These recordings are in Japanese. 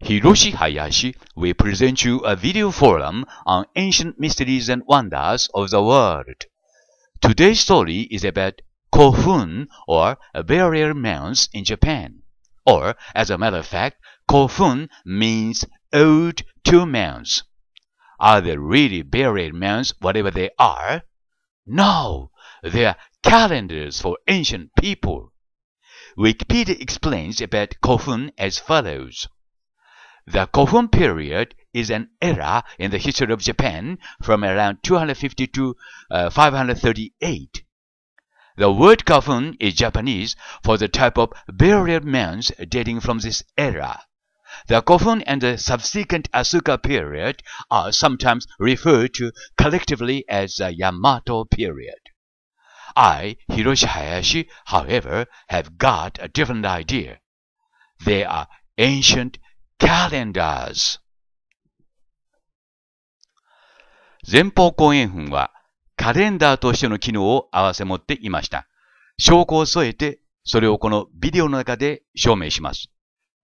Hiroshi Hayashi will present you a video forum on ancient mysteries and wonders of the world. Today's story is about Kofun or burial mounds in Japan. Or, as a matter of fact, Kofun means old tomb mounds. Are they really burial mounds, whatever they are? No, they are calendars for ancient people. Wikipedia explains about Kofun as follows. The Kofun period is an era in the history of Japan from around 250 to uh, 538. The word Kofun is Japanese for the type of burial mounds dating from this era. The Kofun and the subsequent Asuka period are sometimes referred to collectively as the Yamato period. I, Hiroshi Hayashi, however, have got a different idea. They are ancient calendars 前方後円墳はカレンダーとしての機能を併せ持っていました。証拠を添えて、それをこのビデオの中で証明します。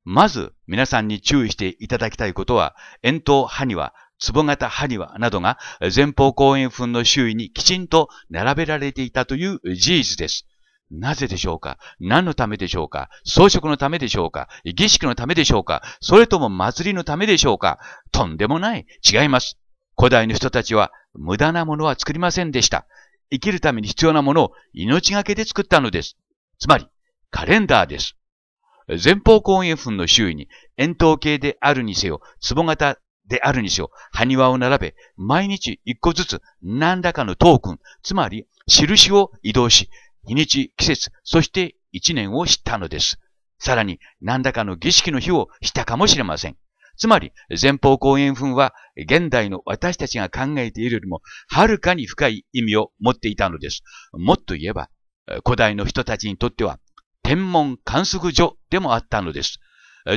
まず、皆さんに注意していただきたいことは、円筒埴輪、壺型埴輪などが前方後円墳の周囲にきちんと並べられていたという事実です。なぜでしょうか何のためでしょうか装飾のためでしょうか儀式のためでしょうかそれとも祭りのためでしょうかとんでもない。違います。古代の人たちは無駄なものは作りませんでした。生きるために必要なものを命がけで作ったのです。つまり、カレンダーです。前方後円墳の周囲に円筒形であるにせよ、壺型であるにせよ、埴輪を並べ、毎日一個ずつ何らかのトークン、つまり印を移動し、日にち、季節、そして一年を知ったのです。さらに何らかの儀式の日をしたかもしれません。つまり、前方後円墳は現代の私たちが考えているよりもはるかに深い意味を持っていたのです。もっと言えば、古代の人たちにとっては天文観測所でもあったのです。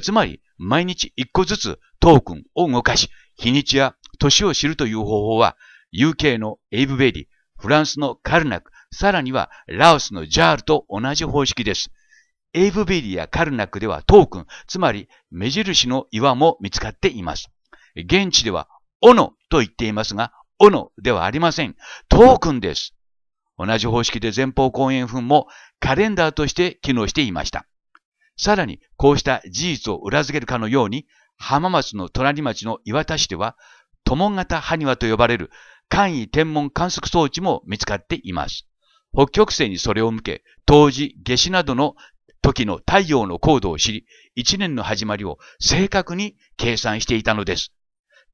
つまり、毎日一個ずつトークンを動かし、日にちや年を知るという方法は、UK のエイブ・ベリー、フランスのカルナク、さらには、ラオスのジャールと同じ方式です。エイブベリやカルナックではトークン、つまり目印の岩も見つかっています。現地では、斧と言っていますが、斧ではありません。トークンです。同じ方式で前方後円墳もカレンダーとして機能していました。さらに、こうした事実を裏付けるかのように、浜松の隣町の岩田市では、友型埴輪と呼ばれる簡易天文観測装置も見つかっています。北極星にそれを向け、冬至、夏至などの時の太陽の高度を知り、一年の始まりを正確に計算していたのです。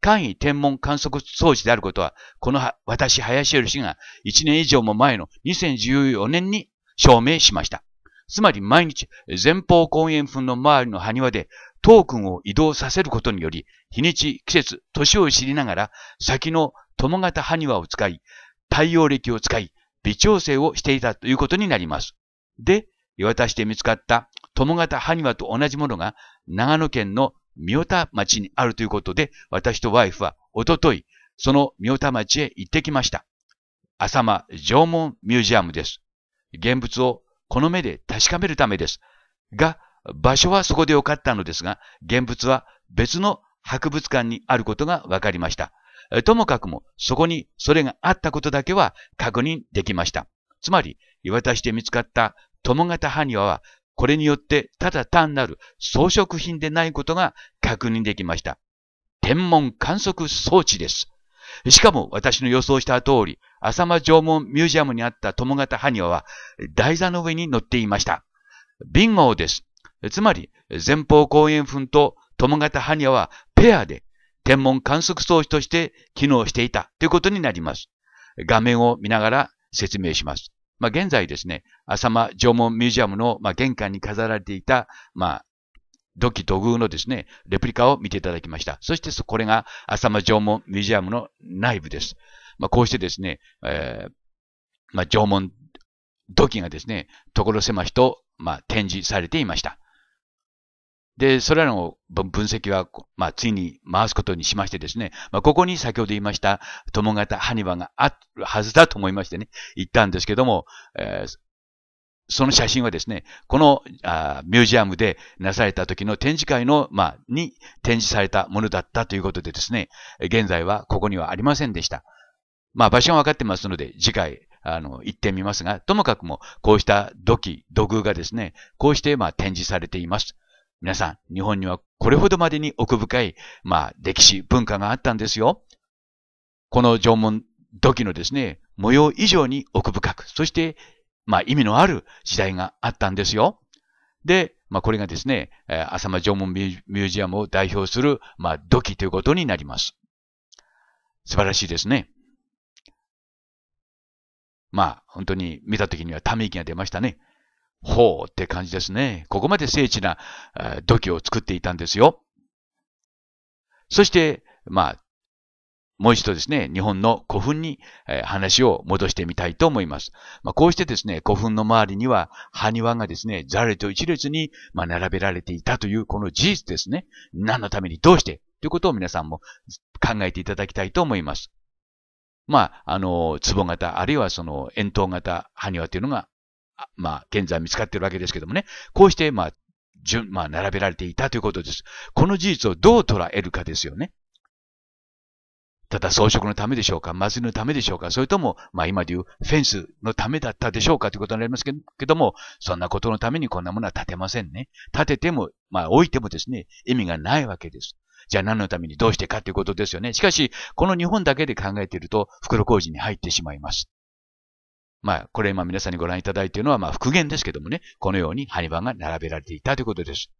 簡易天文観測装置であることは、この私、林よ氏が1年以上も前の2014年に証明しました。つまり毎日、前方後円墳の周りの埴輪で、トークンを移動させることにより、日にち、季節、年を知りながら、先の友型埴輪を使い、太陽暦を使い、微調整をしていたということになります。で、岩田市で見つかった友型埴輪と同じものが長野県の三代田町にあるということで、私とワイフはおととい、その三代田町へ行ってきました。浅間縄文ミュージアムです。現物をこの目で確かめるためです。が、場所はそこでよかったのですが、現物は別の博物館にあることが分かりました。ともかくも、そこにそれがあったことだけは確認できました。つまり、岩田市で見つかった友型埴輪は、これによってただ単なる装飾品でないことが確認できました。天文観測装置です。しかも私の予想した通り、浅間縄文ミュージアムにあった友型埴輪は台座の上に乗っていました。ビンゴです。つまり、前方後円墳と友型埴輪はペアで天文観測装置として機能していたということになります。画面を見ながら説明します。まあ、現在ですね、浅間縄文ミュージアムの、まあ、玄関に飾られていた、まあ、土器土偶のですね、レプリカを見ていただきました。そして、これが浅間縄文ミュージアムの内部です。まあ、こうしてですね、えー、まあ、縄文土器がですね、所狭しと、まあ、展示されていました。で、それらの分析は、まあ、いに回すことにしましてですね、まあ、ここに先ほど言いました、友型ハニワがあるはずだと思いましてね、行ったんですけども、えー、その写真はですね、このあミュージアムでなされた時の展示会の、まあ、に展示されたものだったということでですね、現在はここにはありませんでした。まあ、場所がわかってますので、次回、あの、行ってみますが、ともかくも、こうした土器、土偶がですね、こうして、まあ、展示されています。皆さん、日本にはこれほどまでに奥深い、まあ、歴史、文化があったんですよ。この縄文土器のですね、模様以上に奥深く、そして、まあ、意味のある時代があったんですよ。で、まあ、これがですね、浅間縄文ミュージアムを代表する、まあ、土器ということになります。素晴らしいですね。まあ、本当に見た時にはため息が出ましたね。ほうって感じですね。ここまで精緻な土器を作っていたんですよ。そして、まあ、もう一度ですね、日本の古墳に、え話を戻してみたいと思います。まあ、こうしてですね、古墳の周りには埴輪がですね、ざれと一列に、ま並べられていたというこの事実ですね。何のためにどうしてということを皆さんも考えていただきたいと思います。まあ、あの、壺型、あるいはその円筒型埴輪というのがまあ、現在見つかっているわけですけどもね、こうして、まあ、順、まあ、並べられていたということです。この事実をどう捉えるかですよね。ただ装飾のためでしょうか祭りのためでしょうかそれとも、まあ今でいうフェンスのためだったでしょうかということになりますけども、そんなことのためにこんなものは建てませんね。建てても、まあ置いてもですね、意味がないわけです。じゃあ何のためにどうしてかということですよね。しかし、この日本だけで考えていると、袋小路に入ってしまいます。まあ、これ今皆さんにご覧いただいているのは、まあ、復元ですけどもね、このようにハニ板が並べられていたということです。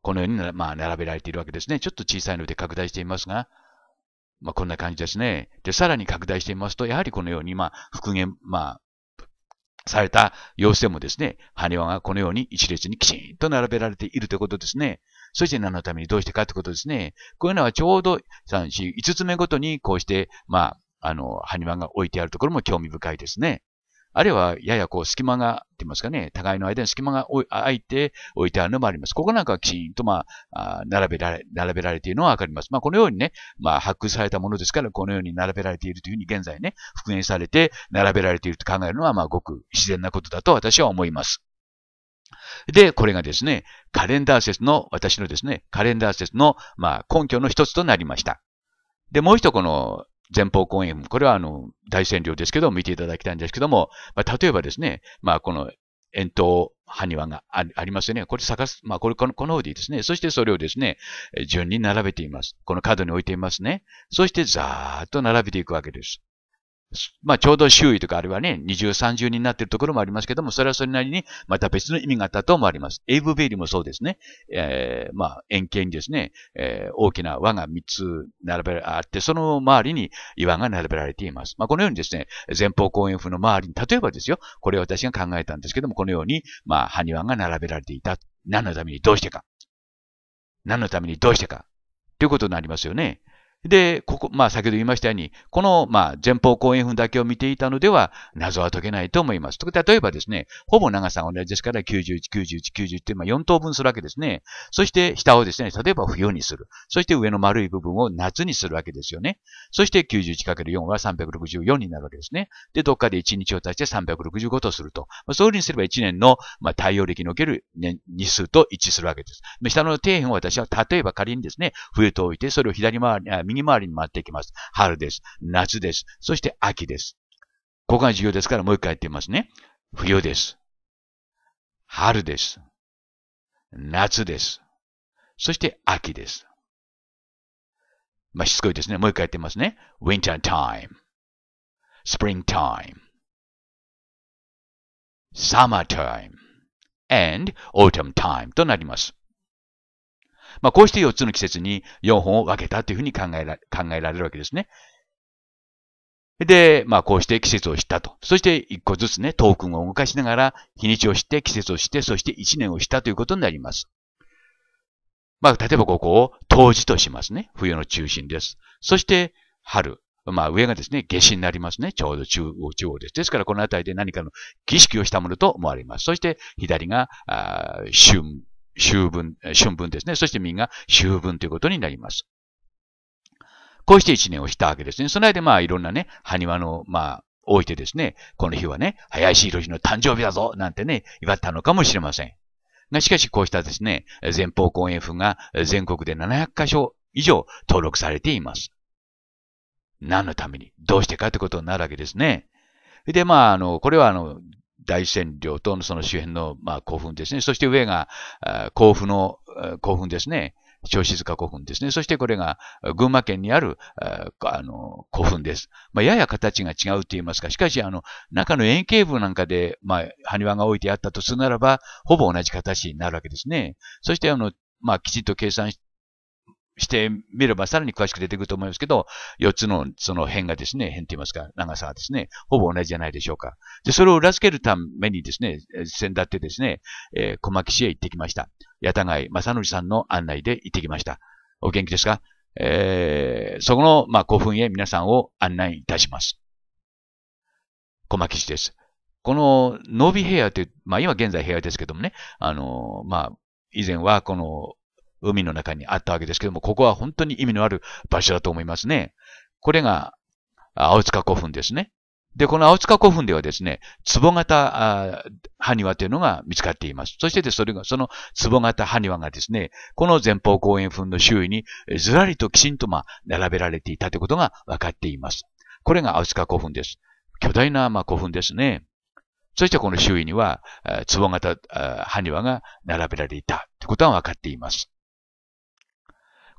このように、まあ、並べられているわけですね。ちょっと小さいので拡大していますが、まあ、こんな感じですね。で、さらに拡大してみますと、やはりこのように、まあ、復元、まあ、された様子でもですね、埴輪がこのように一列にきちんと並べられているということですね。そして何のためにどうしてかってことですね。こういうのはちょうど3、4、5つ目ごとにこうして、まあ、あの、埴輪が置いてあるところも興味深いですね。あるいは、ややこう、隙間が、って言いますかね、互いの間に隙間が空いて置いてあるのもあります。ここなんかきちんと、まあ、並べられ、並べられているのはわかります。まあ、このようにね、まあ、発掘されたものですから、このように並べられているというふうに現在ね、復元されて、並べられていると考えるのは、まあ、ごく自然なことだと私は思います。で、これがですね、カレンダー説の、私のですね、カレンダー説の、まあ、根拠の一つとなりました。で、もう一この前方後円、これはあの、大線量ですけど、見ていただきたいんですけども、まあ、例えばですね、まあ、この円筒埴輪がありますよね。これ探す、まあ、これ、この、この方でいいですね。そしてそれをですね、順に並べています。この角に置いていますね。そしてざーっと並べていくわけです。まあ、ちょうど周囲とかあるいはね、二重三重になっているところもありますけども、それはそれなりに、また別の意味があったと思われます。エイブベイリもそうですね。えー、まあ、円形にですね、えー、大きな輪が3つ並べられて、その周りに岩が並べられています。まあ、このようにですね、前方後円墳の周りに、例えばですよ、これ私が考えたんですけども、このように、まあ、埴輪が並べられていた。何のためにどうしてか。何のためにどうしてか。ということになりますよね。で、ここ、まあ先ほど言いましたように、この、まあ前方後円墳だけを見ていたのでは、謎は解けないと思います。例えばですね、ほぼ長さ同じですから、91、91、91って、まあ4等分するわけですね。そして下をですね、例えば冬にする。そして上の丸い部分を夏にするわけですよね。そして 91×4 は364になるわけですね。で、どっかで1日を足して365とすると。まあ、そういうふうにすれば1年の、まあ、太陽暦における日数と一致するわけです。下の底辺を私は、例えば仮にですね、冬と置いて、それを左回り、右回りに回っていきます。春です。夏です。そして秋です。ここが重要ですからもう一回やってみますね。冬です。春です。夏です。そして秋です。まあ、しつこいですね。もう一回やってみますね。winter time, spring time, summer time, and autumn time となります。まあ、こうして4つの季節に4本を分けたというふうに考えら考えられるわけですね。で、まあこうして季節を知ったと。そして一個ずつね、トークンを動かしながら、日にちを知って、季節を知って、そして一年をしたということになります。まあ例えばここを冬至としますね。冬の中心です。そして春。まあ上がですね、夏至になりますね。ちょうど中央、中央です。ですからこの辺りで何かの儀式をしたものと思われます。そして左が、春秋分、春分ですね。そして民が秋分ということになります。こうして一年をしたわけですね。その間、まあ、いろんなね、埴輪の、まあ、置いてですね、この日はね、林博士の誕生日だぞなんてね、祝ったのかもしれません。が、しかしこうしたですね、前方後円墳が全国で700箇所以上登録されています。何のためにどうしてかってことになるわけですね。で、まあ、あの、これはあの、大占領とその周辺の、まあ、古墳ですね。そして上が甲府の古墳ですね。小静か古墳ですね。そしてこれが群馬県にあるあの古墳です。まあ、やや形が違うと言いますか、しかしあの中の円形部なんかで、まあ、埴輪が置いてあったとするならば、ほぼ同じ形になるわけですね。そしてあの、まあ、きちんと計算ししてみればさらに詳しく出てくると思いますけど、4つのその辺がですね、辺と言いますか、長さはですね、ほぼ同じじゃないでしょうか。で、それを裏付けるためにですね、先立ってですね、えー、小牧市へ行ってきました。八田貝正則さんの案内で行ってきました。お元気ですかえー、そこの、まあ、古墳へ皆さんを案内いたします。小牧市です。この、ノビ平野という、まあ、今現在平野ですけどもね、あの、まあ、以前はこの海の中にあったわけですけども、ここは本当に意味のある場所だと思いますね。これが、青塚古墳ですね。で、この青塚古墳ではですね、壺型埴輪というのが見つかっています。そしてで、それが、その壺型埴輪がですね、この前方後円墳の周囲にずらりときちんとまあ、並べられていたということが分かっています。これが青塚古墳です。巨大なまあ古墳ですね。そしてこの周囲には、壺型埴輪が並べられていたということが分かっています。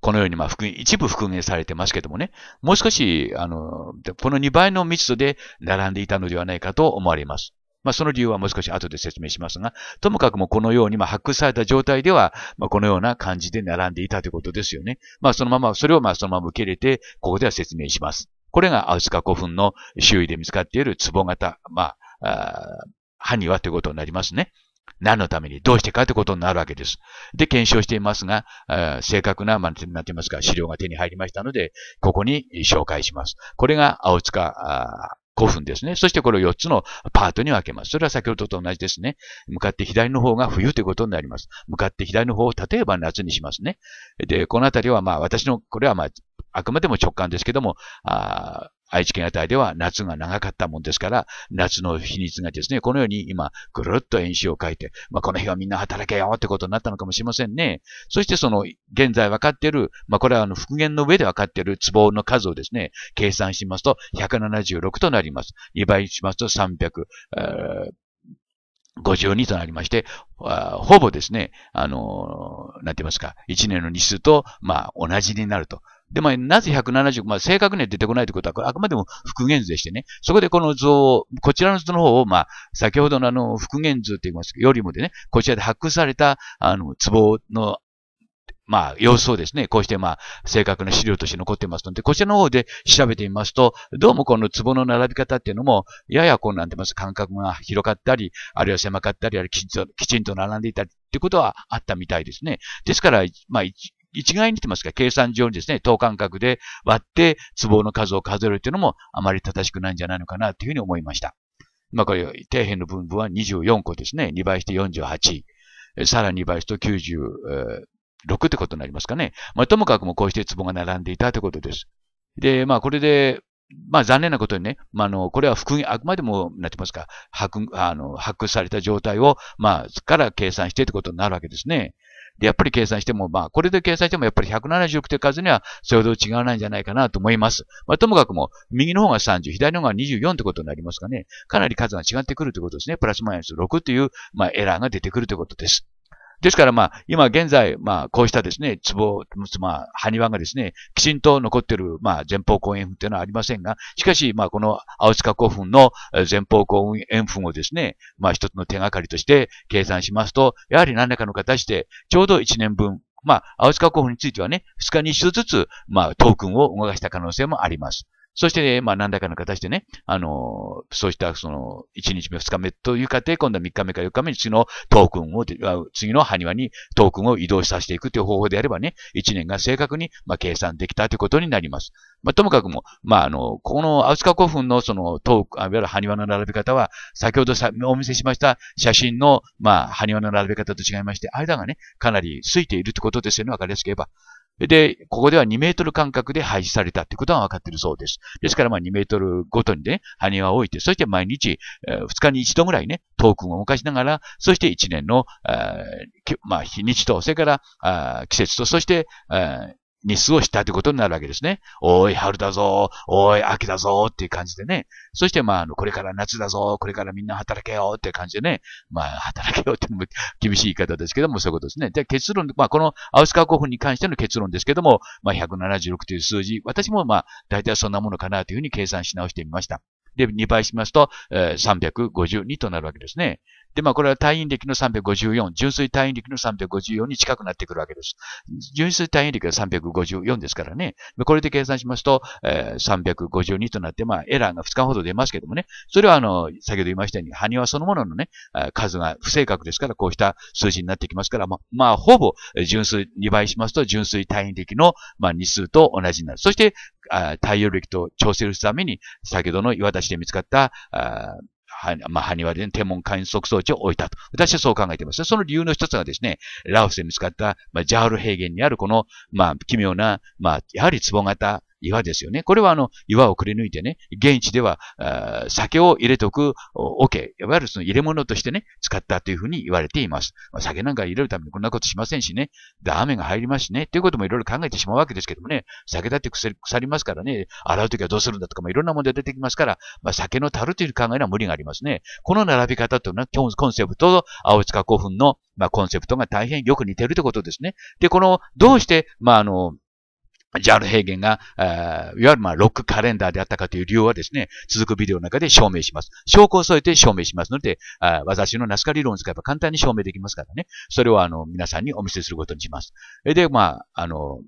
このように、まあ、復一部復元されてますけどもね、もう少し、あの、この2倍の密度で並んでいたのではないかと思われます。まあ、その理由はもう少し後で説明しますが、ともかくもこのように、まあ、発掘された状態では、まあ、このような感じで並んでいたということですよね。まあ、そのまま、それをまあ、そのまま受け入れて、ここでは説明します。これがアウスカ古墳の周囲で見つかっている壺型、まあ、あ、埴輪ということになりますね。何のために、どうしてかということになるわけです。で、検証していますが、正確な、まなってますか、資料が手に入りましたので、ここに紹介します。これが青塚古墳ですね。そしてこれを4つのパートに分けます。それは先ほどと同じですね。向かって左の方が冬ということになります。向かって左の方を例えば夏にしますね。で、このあたりはまあ私の、これはまあ、あくまでも直感ですけども、あ愛知県あたりでは夏が長かったもんですから、夏の比率がですね、このように今、ぐるっと演習を書いて、まあ、この日はみんな働けよってことになったのかもしれませんね。そしてその、現在分かっている、まあ、これはあの、復元の上で分かっている壺の数をですね、計算しますと、176となります。2倍しますと300、えー52となりまして、ほぼですね、あのー、なんて言いますか、1年の日数と、まあ、同じになると。で、まなぜ170、まあ、正確には出てこないということは、あくまでも復元図でしてね、そこでこの図を、こちらの図の方を、まあ、先ほどのあの、復元図って言いますよりもでね、こちらで発掘された、あの、壺のまあ、様子をですね、こうしてまあ、正確な資料として残ってますので、こちらの方で調べてみますと、どうもこの壺の並び方っていうのも、ややこうなってます。間隔が広かったり、あるいは狭かったり、あるいはきちんと並んでいたりってことはあったみたいですね。ですから、まあ、一概に言ってますが、計算上にですね、等間隔で割って、壺の数を数えるっていうのも、あまり正しくないんじゃないのかな、というふうに思いました。まあ、これ、底辺の分布は24個ですね。2倍して48。さらに2倍して96ってことになりますかね。まあ、ともかくもこうして壺が並んでいたということです。で、まあ、これで、まあ残念なことにね、まあ、あの、これは復元、あくまでも、なってますか、発、あの、発掘された状態を、まあ、から計算してってことになるわけですね。で、やっぱり計算しても、まあ、これで計算してもやっぱり170億という数にはそれほど違わないんじゃないかなと思います。まあ、ともかくも、右の方が30、左の方が24ってことになりますかね。かなり数が違ってくるということですね。プラスマイナス6という、まあ、エラーが出てくるということです。ですからまあ、今現在、まあ、こうしたですね、壺、まあ、埴輪がですね、きちんと残っている、まあ、前方後円墳というのはありませんが、しかし、まあ、この青塚古墳の前方後円墳をですね、まあ、一つの手がかりとして計算しますと、やはり何らかの形で、ちょうど1年分、まあ、青塚古墳についてはね、2日に1度ずつ、まあ、トークンを動かした可能性もあります。そして、ね、まあ、何らかの形でね、あのそうした、その、1日目、2日目というかで、今度は3日目か4日目に次のトークンを、次の埴輪にトークンを移動させていくという方法であればね、1年が正確に、まあ、計算できたということになります。まあ、ともかくも、まあ、あの、このアウスカ古墳のそのトーク、いわゆる埴輪の並び方は、先ほどさお見せしました写真の、まあ、埴輪の並び方と違いまして、間がね、かなり空いているということですよね、わかりやすく言えば。で、ここでは2メートル間隔で廃止されたってことが分かっているそうです。ですからまあ2メートルごとにね、羽は置いて、そして毎日、え2日に1度ぐらいね、トークンを動かしながら、そして1年の、まあ、日にちと、それから季節と、そして、に過をしたということになるわけですね。おい、春だぞ、おい、秋だぞ、っていう感じでね。そして、まあ、あの、これから夏だぞ、これからみんな働けよ、って感じでね。まあ、働けよってのも厳しい言い方ですけども、そういうことですね。で、結論、まあ、このアウスカー古墳に関しての結論ですけども、まあ、176という数字、私もまあ、大体そんなものかなというふうに計算し直してみました。で、2倍しますと、えー、352となるわけですね。で、まあこれは単位歴の354、純粋単位歴の354に近くなってくるわけです。純粋単位歴が354ですからね。これで計算しますと、えー、352となって、まあエラーが2日ほど出ますけどもね。それはあの、先ほど言いましたように、埴輪そのもののね、数が不正確ですから、こうした数字になってきますから、まあ、まあ、ほぼ純粋2倍しますと、純粋単位歴の、まあ、日数と同じになる。そして、太陽力と調整するために、先ほどの岩立で見つかった、あまあ、ハニワで天文観測装置を置いたと。私はそう考えています。その理由の一つがですね、ラオスで見つかった、まあ、ジャール平原にあるこの、まあ、奇妙な、まあ、やはり壺型岩ですよね。これはあの、岩をくり抜いてね、現地では、酒を入れておく桶、いわゆるその入れ物としてね、使ったというふうに言われています。ま酒なんか入れるためにこんなことしませんしね、で、雨が入りますしね、ということもいろいろ考えてしまうわけですけどもね、酒だって腐りますからね、洗うときはどうするんだとか、もいろんな問題出てきますから、まあ、酒の樽という考えには無理がありますね。この並び方というのは、今日コンセプトと青塚古墳の、まあ、コンセプトが大変よく似てるということですね。で、この、どうして、まあ、あの、ジャール・平原がえが、いわゆるまあロックカレンダーであったかという理由はですね、続くビデオの中で証明します。証拠を添えて証明しますので、あ私のナスカ理論を使えば簡単に証明できますからね。それをあの、皆さんにお見せすることにします。で、まあ、あの、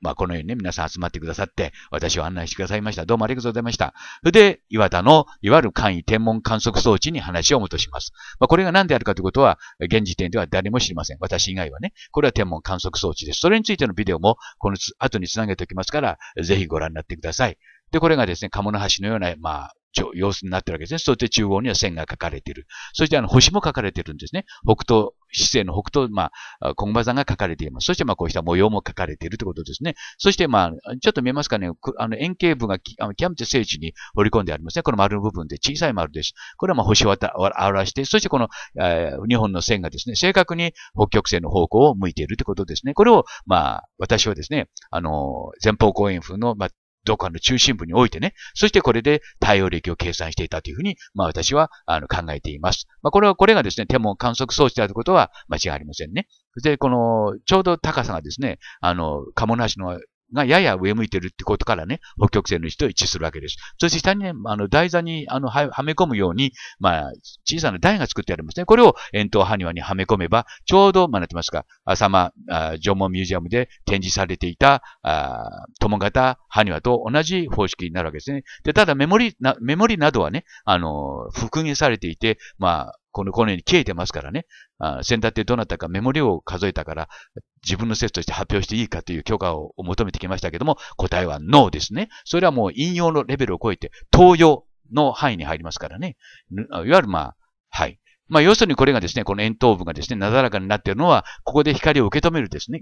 まあ、このようにね、皆さん集まってくださって、私を案内してくださいました。どうもありがとうございました。それで、岩田の、いわゆる簡易天文観測装置に話を戻します。まあ、これが何であるかということは、現時点では誰も知りません。私以外はね、これは天文観測装置です。それについてのビデオも、この後につなげておきますから、ぜひご覧になってください。で、これがですね、鴨の橋のような、まあ、様子になってるわけですね。そして中央には線が書かれている。そしてあの星も書かれているんですね。北東、市政の北東、まあ、コンバザが書かれています。そしてまあこうした模様も書かれているということですね。そしてまあ、ちょっと見えますかね。あの円形部がきあの極めて精緻に織り込んでありますね。この丸の部分で小さい丸です。これはまあ星を表して、そしてこの、えー、本の線がですね、正確に北極星の方向を向いているということですね。これをまあ、私はですね、あの、前方後円風の、まあ、どこの中心部においてね、そしてこれで対応力を計算していたというふうに、まあ私はあの考えています。まあこれは、これがですね、手も観測装置であることは間違いありませんね。で、この、ちょうど高さがですね、あの、鴨ののがやや上向いてるってことからね、北極星の位置と一致するわけです。そして下にね、あの台座にあのはめ込むように、まあ、小さな台が作ってありますね。これを円筒埴輪にはめ込めば、ちょうど、まあ、なってますか、浅間縄文ミュージアムで展示されていた、あ友型埴輪と同じ方式になるわけですね。で、ただメモリ、メモリなどはね、あの、復元されていて、まあ、この、このように消えてますからね。あ先だってどなたかメモリを数えたから、自分の説として発表していいかという許可を求めてきましたけども、答えは NO ですね。それはもう引用のレベルを超えて、東用の範囲に入りますからね。いわゆるまあ、はい。まあ、要するにこれがですね、この円頭部がですね、なだらかになっているのは、ここで光を受け止めるですね、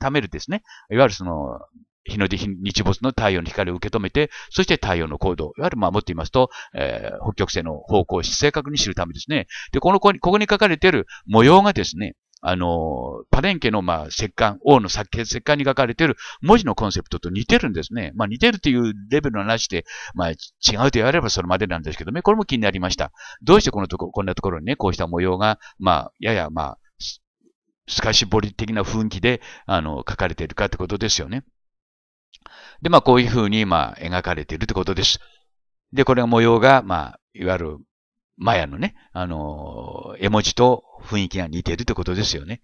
ためるですね、いわゆるその、日の出日没の太陽の光を受け止めて、そして太陽の行動、いわゆる、まあ、もっと言いますと、えー、北極星の方向を正確に知るためですね。で、この、ここに書かれている模様がですね、あの、パレンケの、まあ、石棺、王の石棺に書かれている文字のコンセプトと似てるんですね。まあ、似てるというレベルの話で、まあ、違うとやればそれまでなんですけどね、これも気になりました。どうしてこのとこ、こんなところにね、こうした模様が、まあ、やや、まあ、透かし彫り的な雰囲気で、あの、書かれているかってことですよね。で、まあ、こういうふうに、まあ、描かれているってことです。で、これが模様が、まあ、いわゆる、マヤのね、あの絵文字と雰囲気が似ているってことですよね。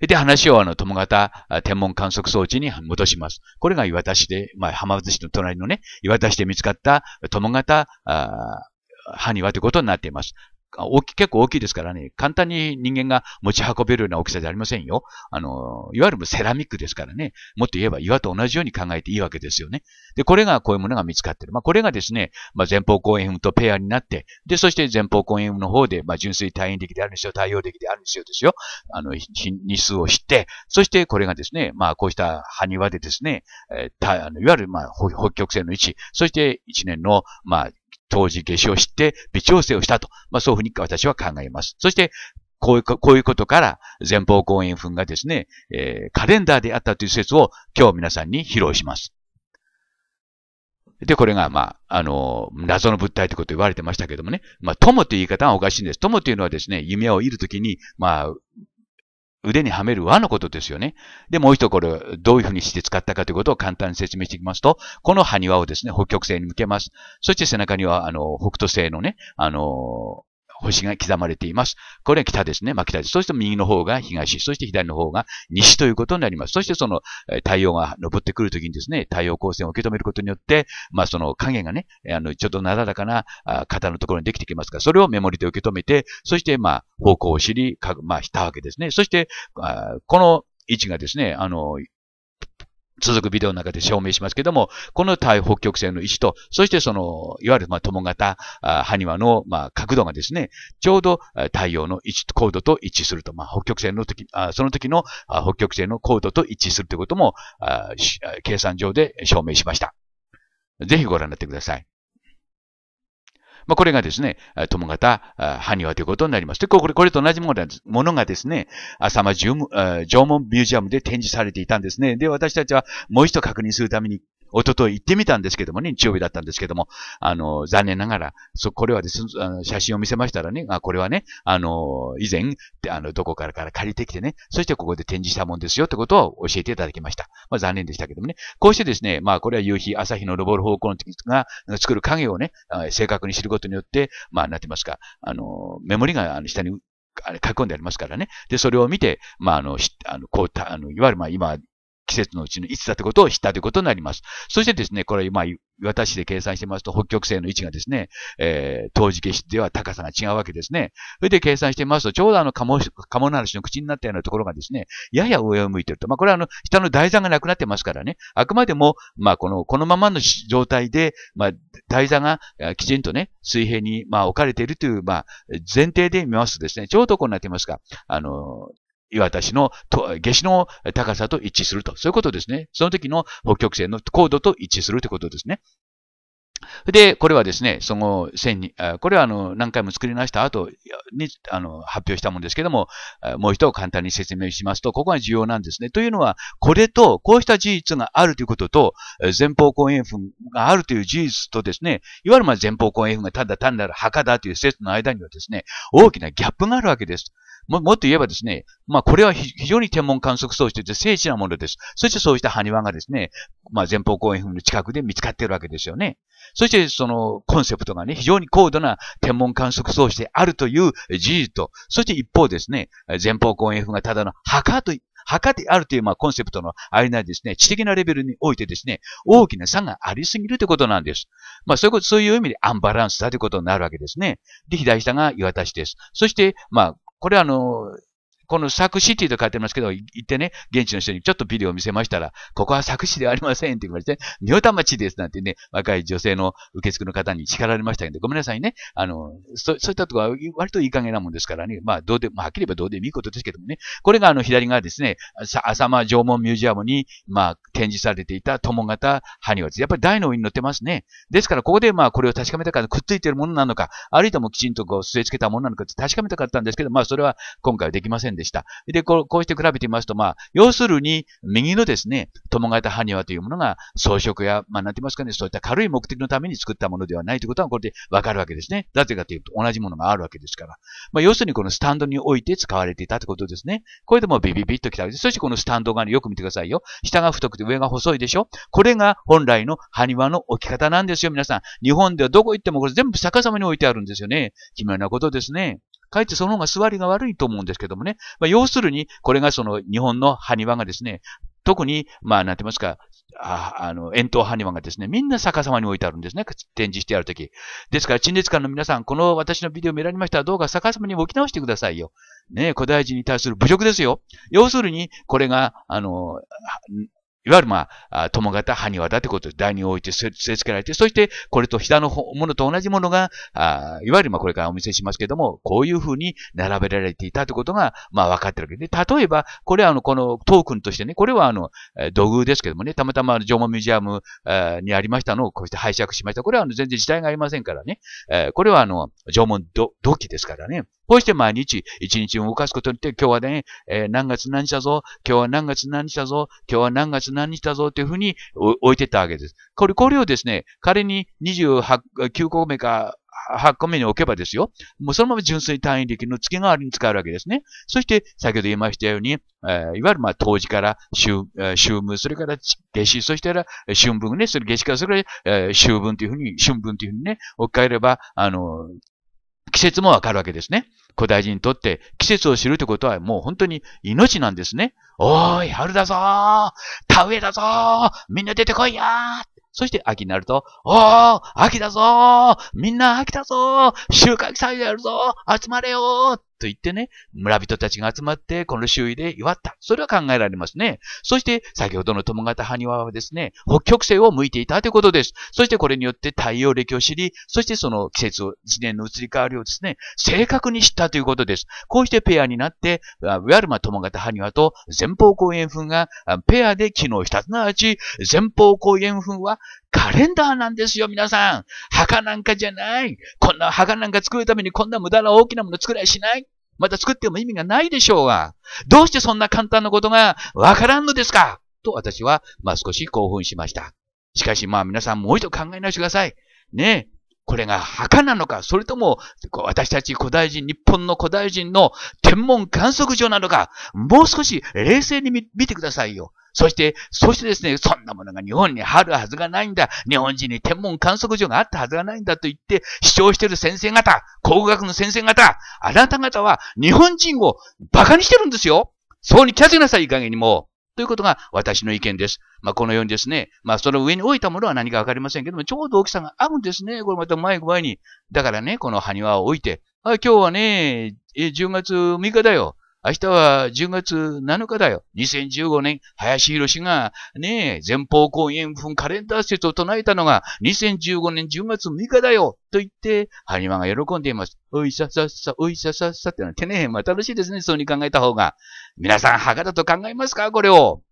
で、話をあの、友型天文観測装置に戻します。これが岩田市で、まあ、浜松市の隣のね、岩田市で見つかった友型、あハニということになっています。大き、結構大きいですからね、簡単に人間が持ち運べるような大きさじゃありませんよ。あの、いわゆるセラミックですからね、もっと言えば岩と同じように考えていいわけですよね。で、これがこういうものが見つかってる。まあ、これがですね、まあ、前方後円墳とペアになって、で、そして前方後円墳の方で、まあ、純粋対位的であるにしよう、対応的であるにしようですよ。あの、日数を知って、そしてこれがですね、まあ、こうした埴輪でですね、えー、たあのいわゆる、まあ、北極星の位置、そして一年の、まあ、当時下を知って、微調整をしたと。まあ、そういうふうに私は考えます。そして、こういう、こういうことから、前方後円墳がですね、えー、カレンダーであったという説を今日皆さんに披露します。で、これが、まあ、あの、謎の物体ということ言われてましたけどもね、まあ、友という言い方はおかしいんです。友というのはですね、夢をいるときに、まあ、腕にはめる輪のことですよね。で、もう一ところ、どういうふうにして使ったかということを簡単に説明していきますと、この埴輪をですね、北極星に向けます。そして背中には、あの、北斗星のね、あの、星が刻まれています。これは北ですね。まあ、北です。そして右の方が東、そして左の方が西ということになります。そしてその太陽が昇ってくるときにですね、太陽光線を受け止めることによって、まあ、その影がね、あの、ちょっとなだらかな型のところにできてきますから、それをメモリで受け止めて、そして、まあ、方向を知り、まあ、したわけですね。そして、この位置がですね、あの、続くビデオの中で証明しますけども、この対北極星の位置と、そしてその、いわゆる、まあ、友型、埴輪の、まあ、角度がですね、ちょうど太陽の位置、高度と一致すると、まあ、北極星の時、あその時の北極星の高度と一致するということも、計算上で証明しました。ぜひご覧になってください。まあ、これがですね、友方、埴輪ということになります。で、これ、これと同じものがですね、浅間縄文ミュージアムで展示されていたんですね。で、私たちはもう一度確認するためにおととい行ってみたんですけどもね、日曜日だったんですけども、あの、残念ながら、そ、これはですね、写真を見せましたらね、あ、これはね、あの、以前、あの、どこからから借りてきてね、そしてここで展示したもんですよってことを教えていただきました。まあ残念でしたけどもね、こうしてですね、まあこれは夕日、朝日の昇る方向の時が作る影をね、正確に知ることによって、まあなってますか、あの、メモリが下にあれ書き込んでありますからね。で、それを見て、まあ、あの、あの、こうた、あの、いわゆる、まあ、今、季節のうちのいつだってことを知ったということになります。そしてですね、これ、今、私で計算してますと、北極星の位置がですね、えー、当時消しでは高さが違うわけですね。それで計算してますと、ちょうどあの、カモ、カモナルシの口になったようなところがですね、やや上を向いてると。まあ、これはあの、下の台座がなくなってますからね、あくまでも、まあ、この、このままの状態で、まあ、台座がきちんとね、水平に、まあ、置かれているという、まあ、前提で見ますとですね、ちょうどこうなってますが、あの、岩田氏の下肢の高さと一致すると。そういうことですね。その時の北極星の高度と一致するということですね。で、これはですね、その線に、これはあの何回も作り直した後にあの発表したものですけども、もう一度簡単に説明しますと、ここが重要なんですね。というのは、これと、こうした事実があるということと、前方後円墳があるという事実とですね、いわゆるま前方後円墳がただ単なる墓だという説の間にはですね、大きなギャップがあるわけです。ももっと言えばですね、まあこれは非常に天文観測装置として精緻なものです。そしてそうした埴輪がですね、まあ前方後円墳の近くで見つかっているわけですよね。そしてそのコンセプトがね、非常に高度な天文観測装置であるという事実と、そして一方ですね、前方後円墳がただの墓と墓であるという、まあ、コンセプトのありなですね、知的なレベルにおいてですね、大きな差がありすぎるということなんです。まあ、そういうこと、そういう意味でアンバランスだということになるわけですね。で、左下が岩田市です。そして、まあ、これはあの、この作詞って言うと書いてますけど、行ってね、現地の人にちょっとビデオを見せましたら、ここは作詞ではありませんって言われて、御代田町ですなんてね、若い女性の受付の方に叱られましたけど、ごめんなさいね。あの、そ、そういったとこは割といい加減なもんですからね、まあどうでも、まあ、はっきり言えばどうでもいいことですけどもね、これがあの左側ですね、浅間縄文ミュージアムに、まあ展示されていた友型埴輪です。やっぱり台の上に乗ってますね。ですからここでまあこれを確かめたかった、くっついてるものなのか、あるいはもきちんとこう据え付けたものなのかって確かめたかったんですけど、まあそれは今回はできませんでした。で、こうして比べてみますと、まあ、要するに、右のですね、共がえた埴輪というものが装飾や、まあ、なんて言いますかね、そういった軽い目的のために作ったものではないということは、これでわかるわけですね。なぜかというと、同じものがあるわけですから。まあ、要するにこのスタンドに置いて使われていたということですね。これでもビビビッときたわけです。そしてこのスタンド側によく見てくださいよ。下が太くて上が細いでしょこれが本来の埴輪の置き方なんですよ、皆さん。日本ではどこ行ってもこれ全部逆さまに置いてあるんですよね。奇妙なことですね。かえってその方が座りが悪いと思うんですけどもね。まあ、要するに、これがその日本の埴輪がですね、特に、まあ、なんて言いますか、ああの、円筒埴輪がですね、みんな逆さまに置いてあるんですね。展示してあるとき。ですから、陳列館の皆さん、この私のビデオ見られましたら、どうか逆さまに置き直してくださいよ。ね古代人に対する侮辱ですよ。要するに、これが、あの、いわゆるまあ、友方、埴輪だってことで、台に置いて据え付けられて、そしてこれと下のものと同じものが、あいわゆるまあこれからお見せしますけども、こういうふうに並べられていたってことが、まあ分かってるわけで、例えば、これはあの、このトークンとしてね、これはあの、土偶ですけどもね、たまたま縄文ミュージアムにありましたのをこうして拝借しました。これはあの、全然時代がありませんからね、これはあの、縄文土器ですからね、こうして毎日、一日を動かすことによって、今日はね、えー、何月何日だぞ、今日は何月何日だぞ、今日は何月何日だぞ、というふうに置いてったわけです。これ、これをですね、仮に28、9個目か、8個目に置けばですよ。もうそのまま純粋単位力の付け代わりに使えるわけですね。そして、先ほど言いましたように、えー、いわゆるまあ、当時から秋、週分、それから夏至、そしたら春分ね、それ夏至からそれから、えー、秋分というふうに、春分というふうにね、置き換えれば、あの、季節もわかるわけですね。古代人にとって季節を知るってことはもう本当に命なんですね。おーい、春だぞー田植えだぞーみんな出てこいやーそして秋になると、おー秋だぞーみんな秋だぞー収穫祭やるぞー集まれよーと言ってね、村人たちが集まって、この周囲で祝った。それは考えられますね。そして、先ほどの友方埴輪はですね、北極星を向いていたということです。そしてこれによって太陽暦を知り、そしてその季節を、一年の移り変わりをですね、正確に知ったということです。こうしてペアになって、ウェルマ友方埴輪と前方後円墳がペアで機能した。すなわち、前方後円墳はカレンダーなんですよ、皆さん。墓なんかじゃない。こんな墓なんか作るためにこんな無駄な大きなもの作りゃしない。また作っても意味がないでしょうが。どうしてそんな簡単なことがわからんのですかと私は、まあ少し興奮しました。しかしまあ皆さんもう一度考え直してください。ねえ。これが墓なのか、それとも私たち古代人、日本の古代人の天文観測所なのか、もう少し冷静に見てくださいよ。そして、そしてですね、そんなものが日本にあるはずがないんだ。日本人に天文観測所があったはずがないんだと言って主張している先生方、工学の先生方、あなた方は日本人を馬鹿にしてるんですよ。そうに気がつけなさい、いい加減にもということが私の意見です。まあ、このようにですね、まあ、その上に置いたものは何かわかりませんけども、ちょうど大きさが合うんですね。これまた前まに。だからね、この埴輪を置いて、あ、今日はね、10月6日だよ。明日は10月7日だよ。2015年、林博士がね、前方後円墳カレンダー説を唱えたのが、2015年10月6日だよと言って、ハニマが喜んでいます。おいささっさ、おいささっさってなってね、まあ楽しいですね、そうに考えた方が。皆さん、墓だと考えますかこれを。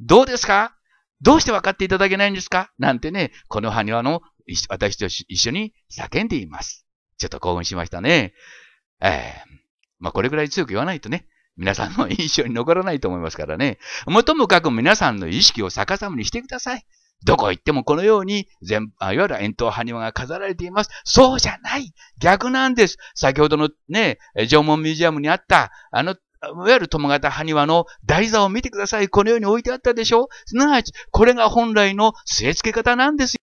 どうですかどうして分かっていただけないんですかなんてね、この埴輪の私と一緒に叫んでいます。ちょっと興奮しましたね。えーまあ、これぐらい強く言わないとね、皆さんの印象に残らないと思いますからね。もともかく皆さんの意識を逆さまにしてください。どこ行ってもこのように全、あいわゆる円筒埴輪が飾られています。そうじゃない逆なんです先ほどのね、縄文ミュージアムにあった、あの、いわゆる友型埴輪の台座を見てください。このように置いてあったでしょすなわち、これが本来の据え付け方なんですよ。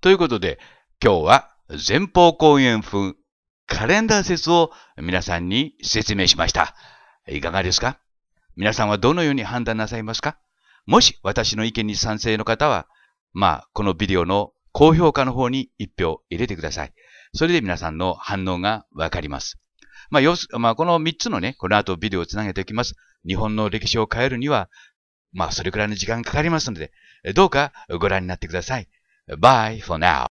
ということで、今日は前方後円墳カレンダー説を皆さんに説明しました。いかがですか皆さんはどのように判断なさいますかもし私の意見に賛成の方は、まあ、このビデオの高評価の方に1票入れてください。それで皆さんの反応がわかります。まあ、要す、まあ、この3つのね、この後ビデオをつなげておきます。日本の歴史を変えるには、まあ、それくらいの時間がかかりますので、どうかご覧になってください。Bye for now.